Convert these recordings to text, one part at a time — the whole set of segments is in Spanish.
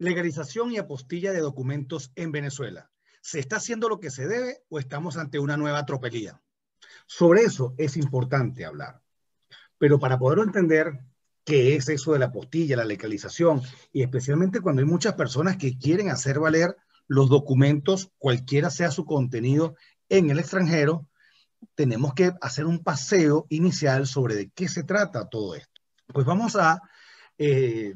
Legalización y apostilla de documentos en Venezuela. ¿Se está haciendo lo que se debe o estamos ante una nueva tropelía? Sobre eso es importante hablar. Pero para poder entender qué es eso de la apostilla, la legalización, y especialmente cuando hay muchas personas que quieren hacer valer los documentos, cualquiera sea su contenido, en el extranjero, tenemos que hacer un paseo inicial sobre de qué se trata todo esto. Pues vamos a eh,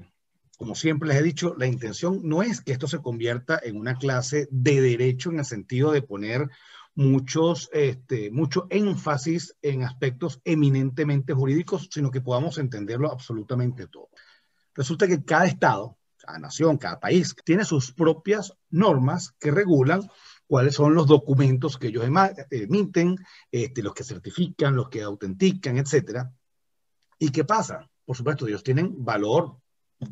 como siempre les he dicho, la intención no es que esto se convierta en una clase de derecho en el sentido de poner este, mucho énfasis en aspectos eminentemente jurídicos, sino que podamos entenderlo absolutamente todo. Resulta que cada estado, cada nación, cada país, tiene sus propias normas que regulan cuáles son los documentos que ellos emiten, este, los que certifican, los que autentican, etc. ¿Y qué pasa? Por supuesto, ellos tienen valor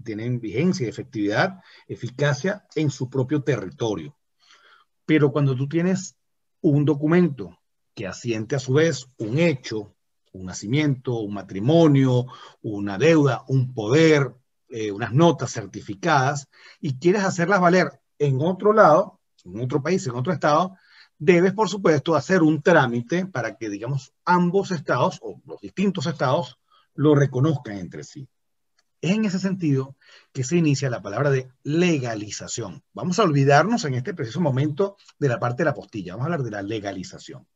tienen vigencia, efectividad, eficacia en su propio territorio. Pero cuando tú tienes un documento que asiente a su vez un hecho, un nacimiento, un matrimonio, una deuda, un poder, eh, unas notas certificadas, y quieres hacerlas valer en otro lado, en otro país, en otro estado, debes, por supuesto, hacer un trámite para que, digamos, ambos estados o los distintos estados lo reconozcan entre sí. Es en ese sentido que se inicia la palabra de legalización. Vamos a olvidarnos en este preciso momento de la parte de la postilla, vamos a hablar de la legalización.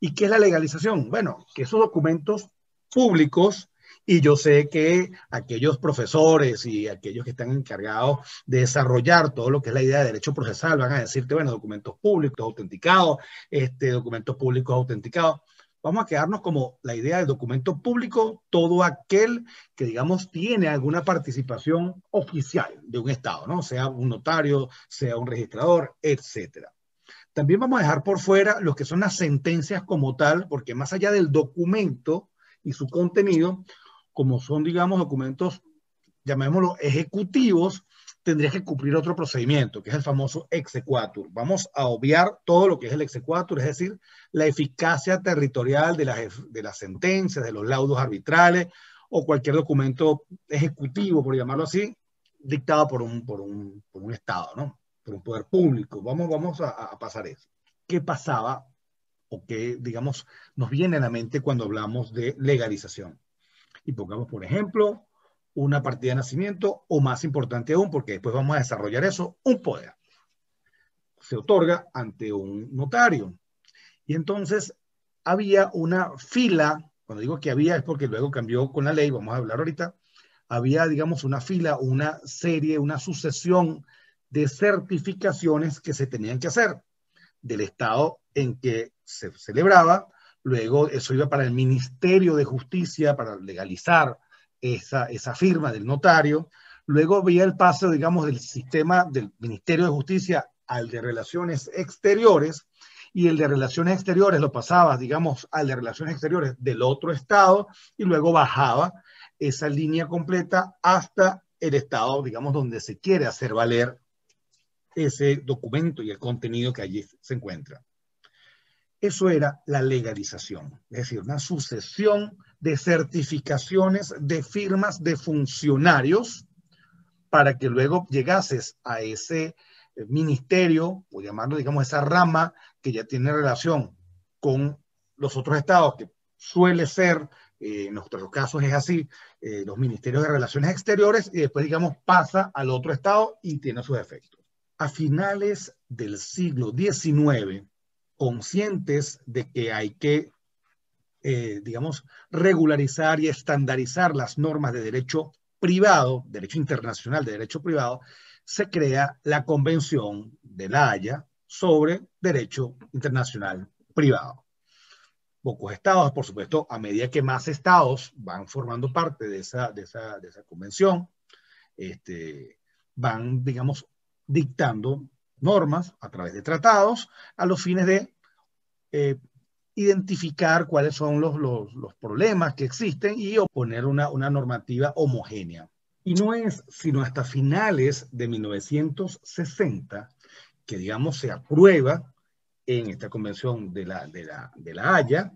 ¿Y qué es la legalización? Bueno, que esos documentos públicos, y yo sé que aquellos profesores y aquellos que están encargados de desarrollar todo lo que es la idea de derecho procesal van a decirte, bueno, documentos públicos autenticados, este, documentos públicos autenticados. Vamos a quedarnos como la idea de documento público, todo aquel que, digamos, tiene alguna participación oficial de un Estado, ¿no? Sea un notario, sea un registrador, etc. También vamos a dejar por fuera los que son las sentencias como tal, porque más allá del documento y su contenido, como son, digamos, documentos, llamémoslo ejecutivos, tendría que cumplir otro procedimiento, que es el famoso exequatur. Vamos a obviar todo lo que es el exequatur, es decir, la eficacia territorial de las, de las sentencias, de los laudos arbitrales o cualquier documento ejecutivo, por llamarlo así, dictado por un, por un, por un Estado, ¿no? por un poder público. Vamos, vamos a, a pasar eso. ¿Qué pasaba o qué, digamos, nos viene a la mente cuando hablamos de legalización? Y pongamos, por ejemplo, una partida de nacimiento o más importante aún, porque después vamos a desarrollar eso, un poder. Se otorga ante un notario. Y entonces había una fila, cuando digo que había es porque luego cambió con la ley, vamos a hablar ahorita, había, digamos, una fila, una serie, una sucesión de certificaciones que se tenían que hacer del estado en que se celebraba, luego eso iba para el Ministerio de Justicia para legalizar esa, firma del notario. Luego veía el paso, digamos, del sistema del Ministerio de Justicia al de Relaciones Exteriores y el de Relaciones Exteriores lo pasaba, digamos, al de Relaciones Exteriores del otro estado y luego bajaba esa línea completa hasta el estado, digamos, donde se quiere hacer valer ese documento y el contenido que allí se encuentra. Eso era la legalización, es decir, una sucesión de certificaciones, de firmas de funcionarios, para que luego llegases a ese eh, ministerio, o llamarlo, digamos, esa rama que ya tiene relación con los otros estados, que suele ser, eh, en nuestros casos es así, eh, los ministerios de relaciones exteriores, y después, digamos, pasa al otro estado y tiene sus efectos. A finales del siglo XIX, conscientes de que hay que eh, digamos, regularizar y estandarizar las normas de derecho privado, derecho internacional de derecho privado, se crea la Convención de la Haya sobre Derecho Internacional Privado. Pocos estados, por supuesto, a medida que más estados van formando parte de esa, esa, convención, este, van, digamos, dictando normas a través de tratados a los fines de eh, identificar cuáles son los, los, problemas que existen y oponer una, una normativa homogénea. Y no es sino hasta finales de 1960 que, digamos, se aprueba en esta convención de la, de la, de la Haya,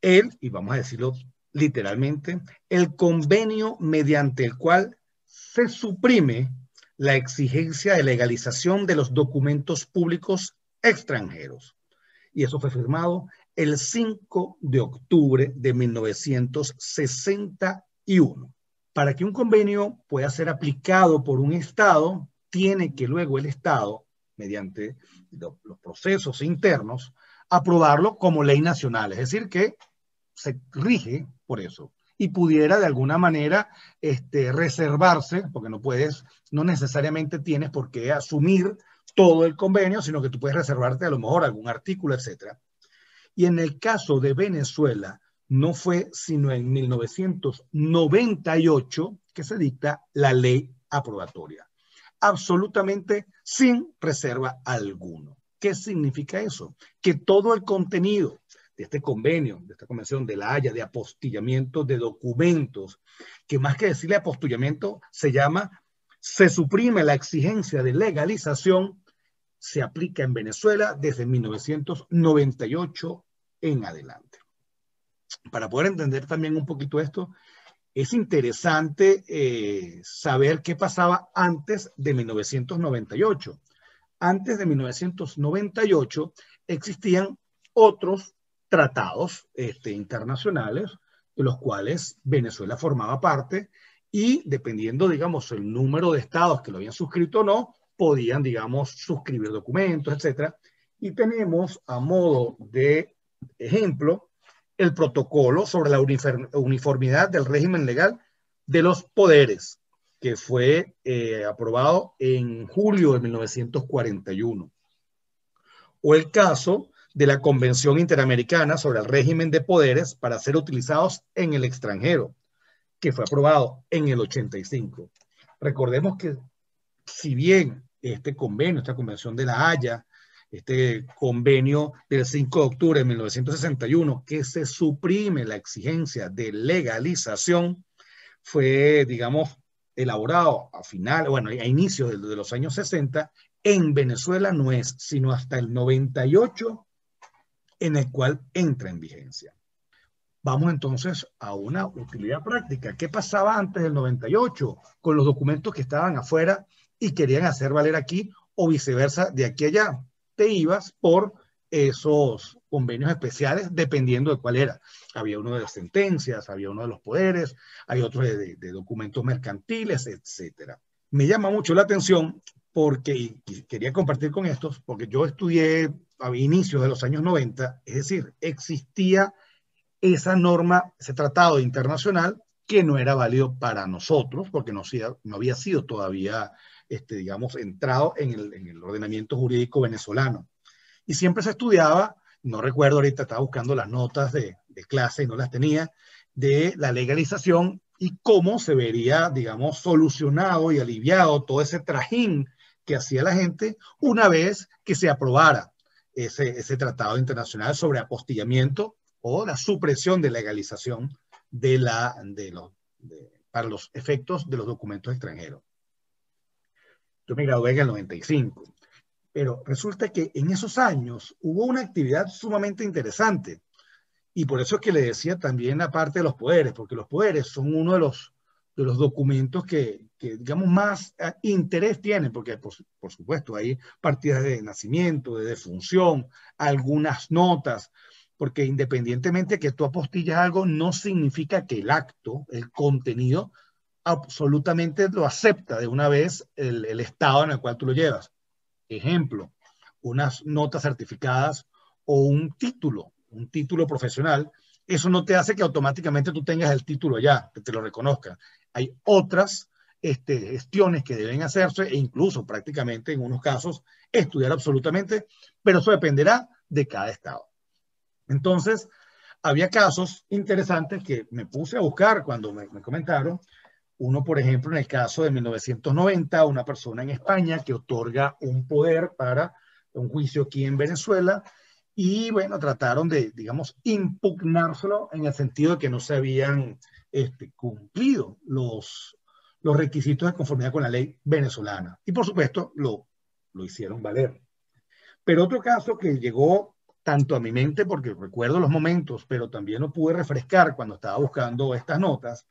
el, y vamos a decirlo literalmente, el convenio mediante el cual se suprime la exigencia de legalización de los documentos públicos extranjeros. Y eso fue firmado el 5 de octubre de 1961. Para que un convenio pueda ser aplicado por un Estado, tiene que luego el Estado, mediante los procesos internos, aprobarlo como ley nacional. Es decir, que se rige por eso y pudiera de alguna manera este, reservarse, porque no puedes, no necesariamente tienes por qué asumir todo el convenio, sino que tú puedes reservarte a lo mejor algún artículo, etcétera. Y en el caso de Venezuela, no fue sino en 1998 que se dicta la ley aprobatoria, absolutamente sin reserva alguno. ¿Qué significa eso? Que todo el contenido de este convenio, de esta convención de la Haya, de apostillamiento de documentos, que más que decirle apostillamiento, se llama, se suprime la exigencia de legalización se aplica en Venezuela desde 1998 en adelante. Para poder entender también un poquito esto, es interesante eh, saber qué pasaba antes de 1998. Antes de 1998 existían otros tratados este, internacionales de los cuales Venezuela formaba parte y dependiendo, digamos, el número de estados que lo habían suscrito o no, podían, digamos, suscribir documentos, etcétera. Y tenemos a modo de ejemplo el protocolo sobre la uniformidad del régimen legal de los poderes, que fue eh, aprobado en julio de 1941. O el caso de la Convención Interamericana sobre el régimen de poderes para ser utilizados en el extranjero, que fue aprobado en el 85. Recordemos que si bien este convenio, esta convención de La Haya, este convenio del 5 de octubre de 1961, que se suprime la exigencia de legalización, fue, digamos, elaborado a final, bueno, a inicios de, de los años 60, en Venezuela no es, sino hasta el 98, en el cual entra en vigencia. Vamos entonces a una utilidad práctica. ¿Qué pasaba antes del 98 con los documentos que estaban afuera y querían hacer valer aquí o viceversa de aquí a allá. Te ibas por esos convenios especiales dependiendo de cuál era. Había uno de las sentencias, había uno de los poderes, hay otro de, documentos mercantiles, etc. Me llama mucho la atención porque y quería compartir con estos, porque yo estudié a inicios de los años 90, es decir, existía esa norma, ese tratado internacional que no era válido para nosotros porque no había sido todavía este, digamos, entrado en el, ordenamiento jurídico venezolano. Y siempre se estudiaba, no recuerdo ahorita, estaba buscando las notas de, clase y no las tenía, de la legalización y cómo se vería, digamos, solucionado y aliviado todo ese trajín que hacía la gente una vez que se aprobara ese, tratado internacional sobre apostillamiento o la supresión de legalización de la, de para los efectos de los documentos extranjeros. Yo me gradué en el 95. Pero resulta que en esos años hubo una actividad sumamente interesante. Y por eso es que le decía también aparte de los poderes, porque los poderes son uno de los, de los documentos que, que, digamos, más eh, interés tienen, porque por, supuesto hay partidas de nacimiento, de defunción, algunas notas, porque independientemente que tú apostillas algo, no significa que el acto, el contenido, absolutamente lo acepta de una vez el, estado en el cual tú lo llevas. Ejemplo, unas notas certificadas o un título, un título profesional, eso no te hace que automáticamente tú tengas el título ya, que te lo reconozca. Hay otras este, gestiones que deben hacerse e incluso prácticamente en unos casos estudiar absolutamente, pero eso dependerá de cada estado. Entonces, había casos interesantes que me puse a buscar cuando me, me comentaron, uno, por ejemplo, en el caso de 1990, una persona en España que otorga un poder para un juicio aquí en Venezuela y, bueno, trataron de, digamos, impugnárselo en el sentido de que no se habían este, cumplido los, los requisitos de conformidad con la ley venezolana. Y, por supuesto, lo, lo hicieron valer. Pero otro caso que llegó tanto a mi mente, porque recuerdo los momentos, pero también lo pude refrescar cuando estaba buscando estas notas,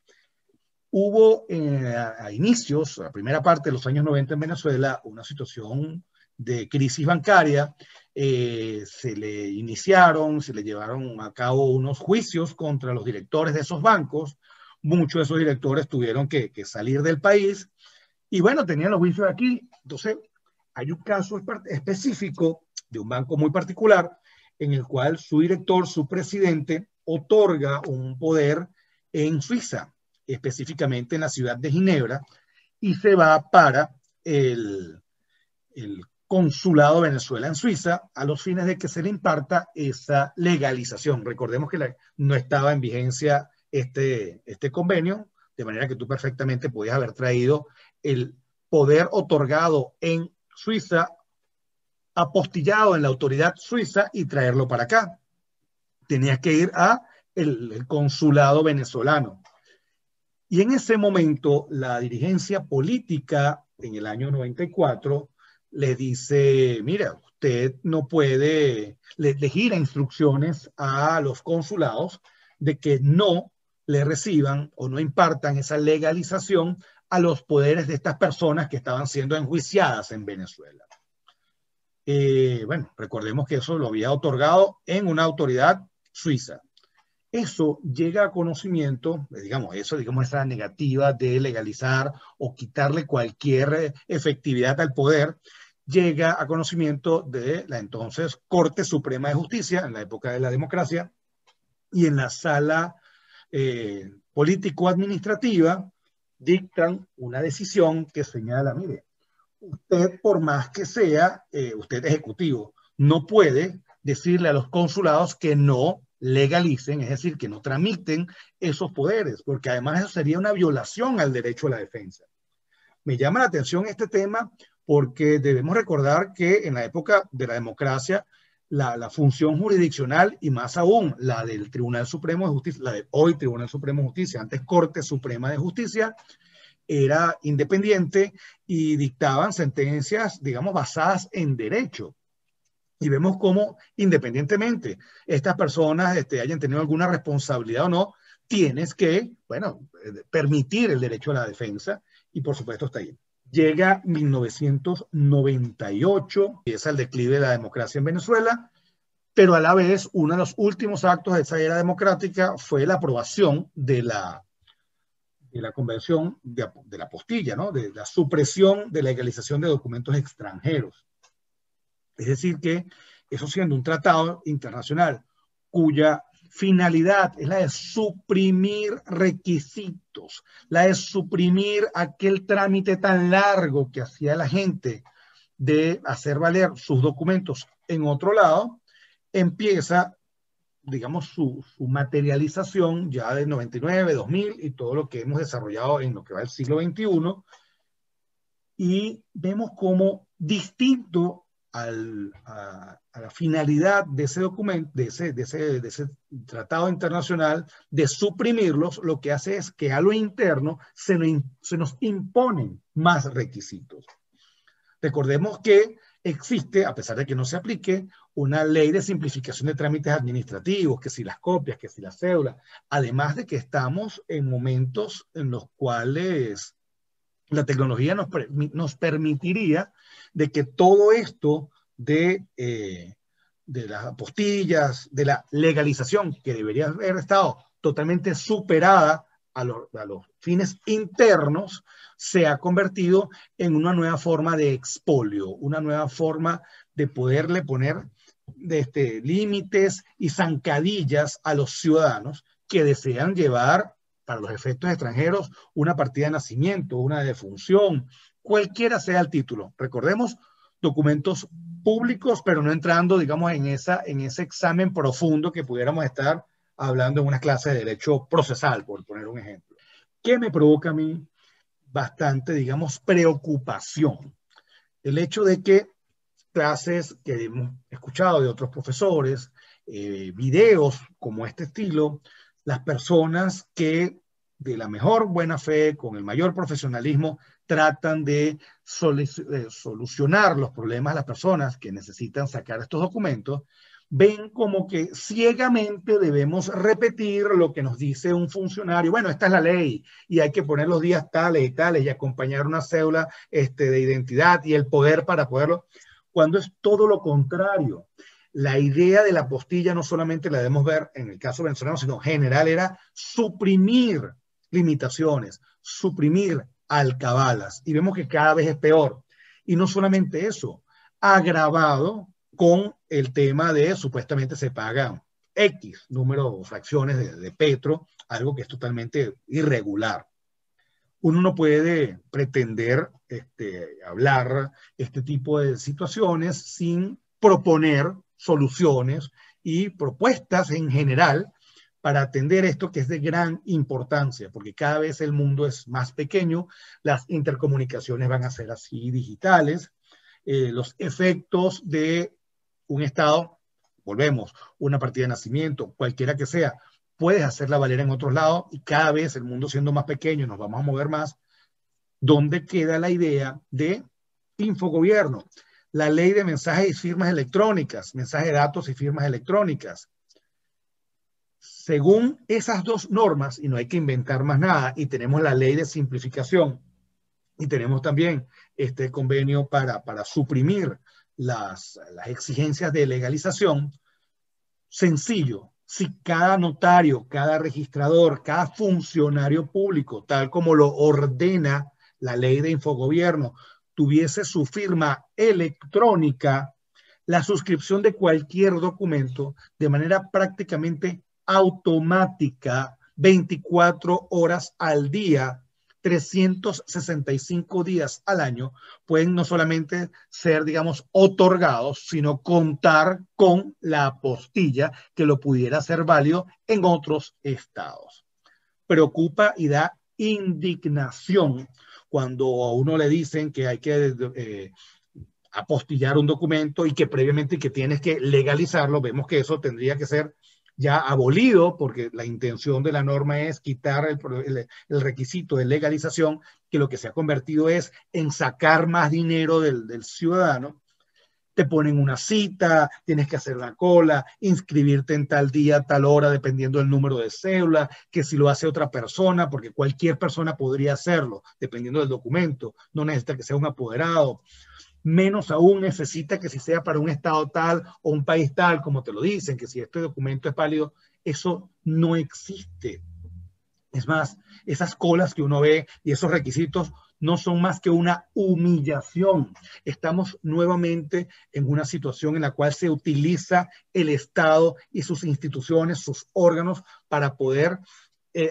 hubo eh, a inicios, la primera parte de los años 90 en Venezuela, una situación de crisis bancaria, eh, se le iniciaron, se le llevaron a cabo unos juicios contra los directores de esos bancos, muchos de esos directores tuvieron que, que salir del país y bueno, tenían los juicios aquí, entonces hay un caso específico de un banco muy particular en el cual su director, su presidente, otorga un poder en Suiza, específicamente en la ciudad de Ginebra, y se va para el, consulado de Venezuela en Suiza a los fines de que se le imparta esa legalización. Recordemos que no estaba en vigencia este, este convenio, de manera que tú perfectamente podías haber traído el poder otorgado en Suiza, apostillado en la autoridad suiza y traerlo para acá. Tenías que ir a el consulado venezolano. Y en ese momento, la dirigencia política en el año 94 le dice, mira, usted no puede, le, gira instrucciones a los consulados de que no le reciban o no impartan esa legalización a los poderes de estas personas que estaban siendo enjuiciadas en Venezuela. Eh, bueno, recordemos que eso lo había otorgado en una autoridad suiza eso llega a conocimiento, pues, digamos, eso, digamos, esa negativa de legalizar o quitarle cualquier eh, efectividad al poder, llega a conocimiento de la entonces Corte Suprema de Justicia, en la época de la democracia, y en la sala eh, político-administrativa dictan una decisión que señala, mire, usted por más que sea, eh, usted ejecutivo, no puede decirle a los consulados que no legalicen, es decir, que no tramiten esos poderes, porque además eso sería una violación al derecho a la defensa. Me llama la atención este tema porque debemos recordar que en la época de la democracia, la, función jurisdiccional y más aún la del Tribunal Supremo de Justicia, la de hoy Tribunal Supremo de Justicia, antes Corte Suprema de Justicia, era independiente y dictaban sentencias, digamos, basadas en derecho y vemos cómo, independientemente, estas personas este, hayan tenido alguna responsabilidad o no, tienes que, bueno, eh, permitir el derecho a la defensa y por supuesto está ahí. Llega 1998, y es el declive de la democracia en Venezuela, pero a la vez uno de los últimos actos de esa era democrática fue la aprobación de la, la Convención de, de la Postilla, ¿no? de la supresión de la legalización de documentos extranjeros. Es decir, que eso siendo un tratado internacional cuya finalidad es la de suprimir requisitos, la de suprimir aquel trámite tan largo que hacía la gente de hacer valer sus documentos en otro lado, empieza, digamos, su, materialización ya del 99, 2000 y todo lo que hemos desarrollado en lo que va el siglo XXI. Y vemos como distinto a, la finalidad de ese documento, de ese, tratado internacional, de suprimirlos, lo que hace es que a lo interno se, nos, se nos imponen más requisitos. Recordemos que existe, a pesar de que no se aplique, una ley de simplificación de trámites administrativos, que si las copias, que si las cédulas, además de que estamos en momentos en los cuales la tecnología nos, permitiría de que todo esto de, eh, de las apostillas, de la legalización, que debería haber estado totalmente superada a los, fines internos, se ha convertido en una nueva forma de expolio, una nueva forma de poderle poner este, límites y zancadillas a los ciudadanos que desean llevar para los efectos extranjeros una partida de nacimiento, una defunción, cualquiera sea el título. Recordemos, documentos públicos, pero no entrando, digamos, en, esa, en ese examen profundo que pudiéramos estar hablando en una clase de derecho procesal, por poner un ejemplo. ¿Qué me provoca a mí bastante, digamos, preocupación? El hecho de que clases que hemos escuchado de otros profesores, eh, videos como este estilo, las personas que de la mejor buena fe, con el mayor profesionalismo, tratan de, solucionar los problemas de las personas que necesitan sacar estos documentos, ven como que ciegamente debemos repetir lo que nos dice un funcionario. Bueno, esta es la ley y hay que poner los días tales y tales y acompañar una cédula este, de identidad y el poder para poderlo, cuando es todo lo contrario la idea de la postilla no solamente la debemos ver en el caso venezolano, sino en general era suprimir limitaciones, suprimir alcabalas. Y vemos que cada vez es peor. Y no solamente eso, agravado con el tema de supuestamente se pagan X número o fracciones de, petro, algo que es totalmente irregular uno no puede pretender este, hablar este tipo de situaciones sin proponer soluciones y propuestas en general para atender esto que es de gran importancia, porque cada vez el mundo es más pequeño, las intercomunicaciones van a ser así digitales, eh, los efectos de un estado, volvemos, una partida de nacimiento, cualquiera que sea, puedes hacerla valer en otros lados y cada vez el mundo siendo más pequeño, nos vamos a mover más, ¿dónde queda la idea de infogobierno? la ley de mensajes y firmas electrónicas, Mensajes de datos y firmas electrónicas. Según esas dos normas, y no hay que inventar más nada, y tenemos la ley de simplificación, y tenemos también este convenio para, suprimir las, las exigencias de legalización, sencillo, si cada notario, cada registrador, cada funcionario público, tal como lo ordena la ley de infogobierno, tuviese su firma electrónica la suscripción de cualquier documento de manera prácticamente automática 24 horas al día, 365 días al año, pueden no solamente ser, digamos, otorgados, sino contar con la apostilla que lo pudiera hacer válido en otros estados. Preocupa y da indignación cuando a uno le dicen que hay que eh, apostillar un documento y que previamente que tienes que legalizarlo, vemos que eso tendría que ser ya abolido, porque la intención de la norma es quitar el, requisito de legalización, que lo que se ha convertido es en sacar más dinero del ciudadano te ponen una cita, tienes que hacer la cola, inscribirte en tal día, tal hora, dependiendo del número de cédula, que si lo hace otra persona, porque cualquier persona podría hacerlo, dependiendo del documento, no necesita que sea un apoderado. Menos aún necesita que si sea para un estado tal o un país tal, como te lo dicen, que si este documento es válido, eso no existe. Es más, esas colas que uno ve y esos requisitos no son más que una humillación. Estamos nuevamente en una situación en la cual se utiliza el Estado y sus instituciones, sus órganos, para poder, eh,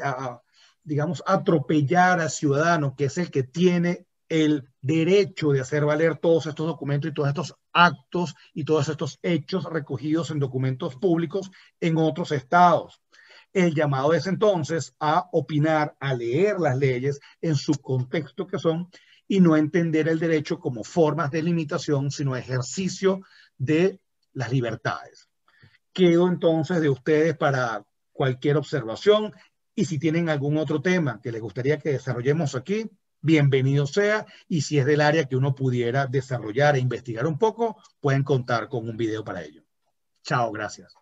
digamos, atropellar al ciudadano, que es el que tiene el derecho de hacer valer todos estos documentos y todos estos actos y todos estos hechos recogidos en documentos públicos en otros estados el llamado es entonces a opinar, a leer las leyes en su contexto que son y no entender el derecho como formas de limitación, sino ejercicio de las libertades. Quedo entonces de ustedes para cualquier observación y si tienen algún otro tema que les gustaría que desarrollemos aquí, bienvenido sea y si es del área que uno pudiera desarrollar e investigar un poco, pueden contar con un video para ello. Chao, gracias.